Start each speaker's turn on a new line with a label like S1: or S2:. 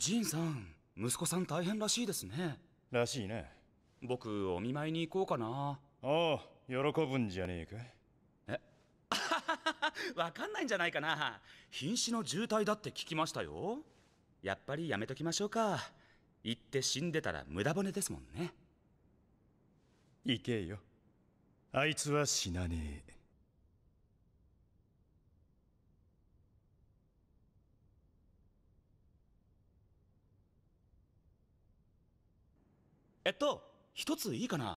S1: 仁さん息子さん大変らしいですねらしいな僕お見舞いに行こうかなおあ喜ぶんじゃねえかえ わかんないんじゃないかな瀕死の渋滞だって聞きましたよやっぱりやめときましょうか行って死んでたら無駄骨ですもんね行けよあいつは死なねえ
S2: えっと一ついいかな？